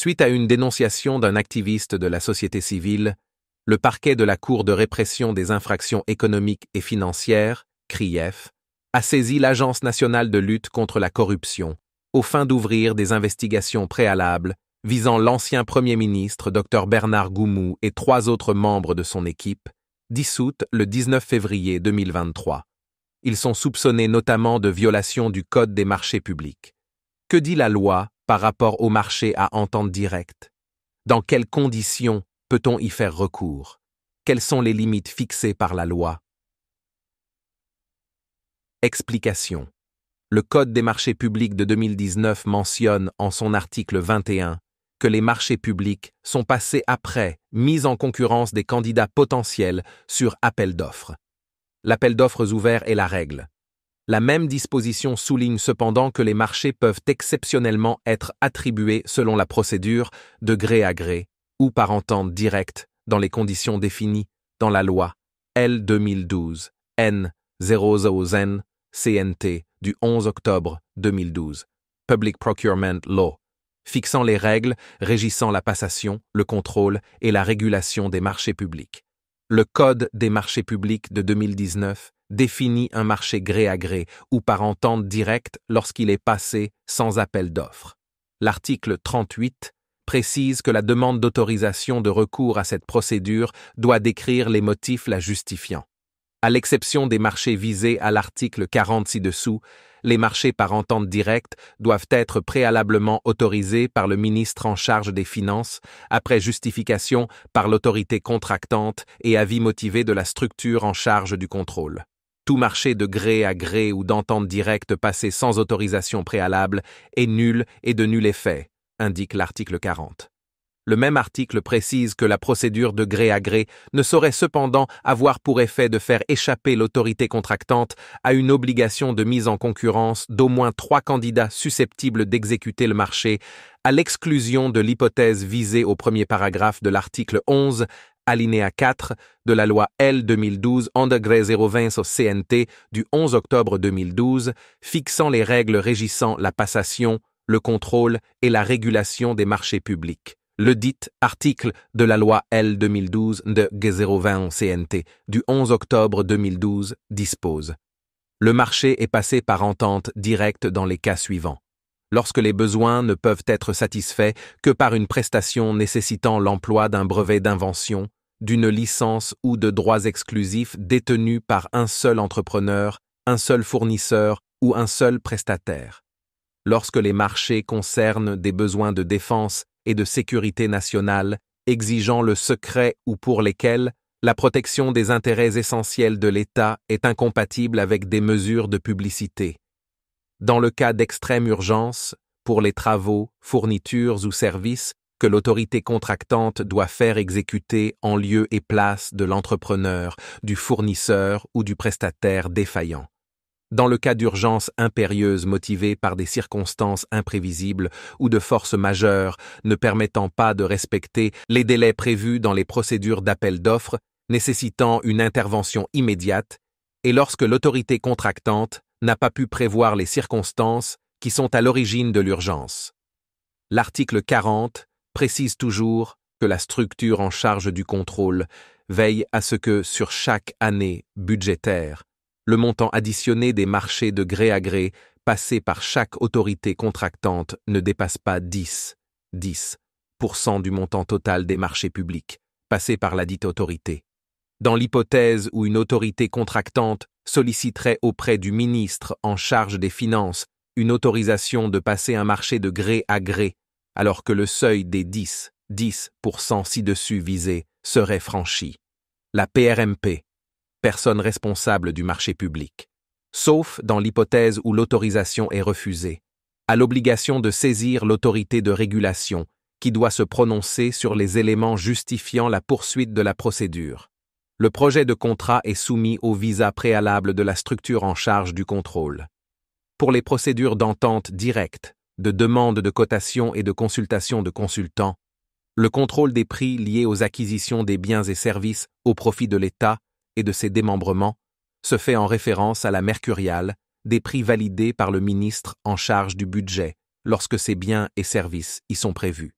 Suite à une dénonciation d'un activiste de la société civile, le parquet de la Cour de répression des infractions économiques et financières, CRIEF, a saisi l'Agence nationale de lutte contre la corruption au fin d'ouvrir des investigations préalables visant l'ancien Premier ministre Dr Bernard Goumou et trois autres membres de son équipe, dissoute le 19 février 2023. Ils sont soupçonnés notamment de violation du Code des marchés publics. Que dit la loi par rapport au marché à entente directe Dans quelles conditions peut-on y faire recours Quelles sont les limites fixées par la loi Explication. Le Code des marchés publics de 2019 mentionne en son article 21 que les marchés publics sont passés après mise en concurrence des candidats potentiels sur appel d'offres. L'appel d'offres ouvert est la règle. La même disposition souligne cependant que les marchés peuvent exceptionnellement être attribués selon la procédure, de gré à gré, ou par entente directe, dans les conditions définies, dans la loi L 2012, N 00 CNT, du 11 octobre 2012, Public Procurement Law, fixant les règles régissant la passation, le contrôle et la régulation des marchés publics. Le Code des marchés publics de 2019 définit un marché gré à gré ou par entente directe lorsqu'il est passé sans appel d'offres. L'article 38 précise que la demande d'autorisation de recours à cette procédure doit décrire les motifs la justifiant. À l'exception des marchés visés à l'article 40 ci-dessous, les marchés par entente directe doivent être préalablement autorisés par le ministre en charge des Finances, après justification par l'autorité contractante et avis motivé de la structure en charge du contrôle. Tout marché de gré à gré ou d'entente directe passée sans autorisation préalable est nul et de nul effet, indique l'article 40. Le même article précise que la procédure de gré à gré ne saurait cependant avoir pour effet de faire échapper l'autorité contractante à une obligation de mise en concurrence d'au moins trois candidats susceptibles d'exécuter le marché, à l'exclusion de l'hypothèse visée au premier paragraphe de l'article 11, alinéa 4 de la loi L 2012 en degré 020 CNT du 11 octobre 2012 fixant les règles régissant la passation, le contrôle et la régulation des marchés publics. Le dit article de la loi L 2012 de 020 CNT du 11 octobre 2012 dispose Le marché est passé par entente directe dans les cas suivants lorsque les besoins ne peuvent être satisfaits que par une prestation nécessitant l'emploi d'un brevet d'invention, d'une licence ou de droits exclusifs détenus par un seul entrepreneur, un seul fournisseur ou un seul prestataire. Lorsque les marchés concernent des besoins de défense et de sécurité nationale, exigeant le secret ou pour lesquels la protection des intérêts essentiels de l'État est incompatible avec des mesures de publicité. Dans le cas d'extrême urgence, pour les travaux, fournitures ou services que l'autorité contractante doit faire exécuter en lieu et place de l'entrepreneur, du fournisseur ou du prestataire défaillant. Dans le cas d'urgence impérieuse motivée par des circonstances imprévisibles ou de force majeure ne permettant pas de respecter les délais prévus dans les procédures d'appel d'offres, nécessitant une intervention immédiate, et lorsque l'autorité contractante n'a pas pu prévoir les circonstances qui sont à l'origine de l'urgence. L'article 40 précise toujours que la structure en charge du contrôle veille à ce que, sur chaque année budgétaire, le montant additionné des marchés de gré à gré passés par chaque autorité contractante ne dépasse pas 10, 10 du montant total des marchés publics passés par la dite autorité. Dans l'hypothèse où une autorité contractante solliciterait auprès du ministre en charge des Finances une autorisation de passer un marché de gré à gré alors que le seuil des 10, 10% ci-dessus visé serait franchi. La PRMP, personne responsable du marché public, sauf dans l'hypothèse où l'autorisation est refusée, a l'obligation de saisir l'autorité de régulation qui doit se prononcer sur les éléments justifiant la poursuite de la procédure. Le projet de contrat est soumis au visa préalable de la structure en charge du contrôle. Pour les procédures d'entente directe, de demande de cotation et de consultation de consultants, le contrôle des prix liés aux acquisitions des biens et services au profit de l'État et de ses démembrements se fait en référence à la mercuriale des prix validés par le ministre en charge du budget lorsque ces biens et services y sont prévus.